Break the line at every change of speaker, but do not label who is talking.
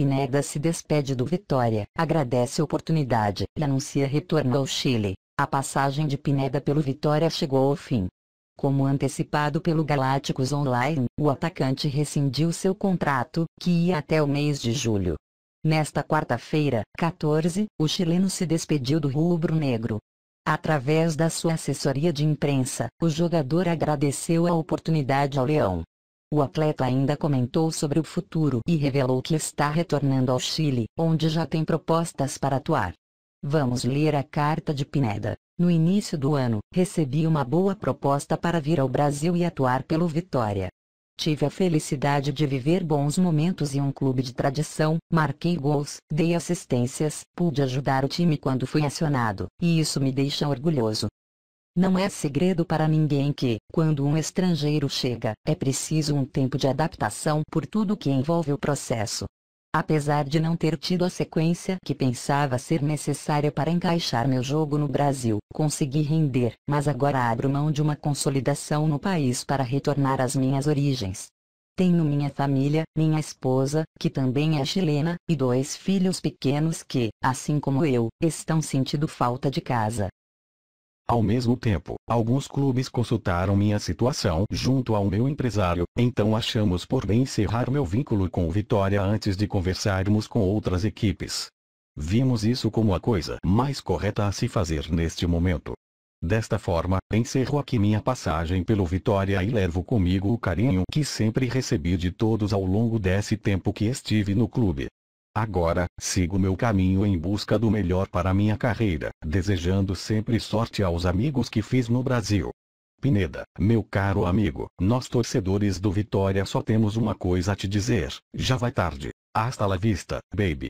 Pineda se despede do Vitória, agradece a oportunidade e anuncia retorno ao Chile. A passagem de Pineda pelo Vitória chegou ao fim. Como antecipado pelo Galácticos Online, o atacante rescindiu seu contrato, que ia até o mês de julho. Nesta quarta-feira, 14, o chileno se despediu do rubro-negro. Através da sua assessoria de imprensa, o jogador agradeceu a oportunidade ao Leão. O atleta ainda comentou sobre o futuro e revelou que está retornando ao Chile, onde já tem propostas para atuar. Vamos ler a carta de Pineda. No início do ano, recebi uma boa proposta para vir ao Brasil e atuar pelo Vitória. Tive a felicidade de viver bons momentos em um clube de tradição, marquei gols, dei assistências, pude ajudar o time quando fui acionado, e isso me deixa orgulhoso. Não é segredo para ninguém que, quando um estrangeiro chega, é preciso um tempo de adaptação por tudo que envolve o processo. Apesar de não ter tido a sequência que pensava ser necessária para encaixar meu jogo no Brasil, consegui render, mas agora abro mão de uma consolidação no país para retornar às minhas origens. Tenho minha família, minha esposa, que também é chilena, e dois filhos pequenos que, assim como eu, estão sentindo falta de casa.
Ao mesmo tempo, alguns clubes consultaram minha situação junto ao meu empresário, então achamos por bem encerrar meu vínculo com o Vitória antes de conversarmos com outras equipes. Vimos isso como a coisa mais correta a se fazer neste momento. Desta forma, encerro aqui minha passagem pelo Vitória e levo comigo o carinho que sempre recebi de todos ao longo desse tempo que estive no clube. Agora, sigo meu caminho em busca do melhor para minha carreira, desejando sempre sorte aos amigos que fiz no Brasil. Pineda, meu caro amigo, nós torcedores do Vitória só temos uma coisa a te dizer, já vai tarde. Hasta la vista, baby.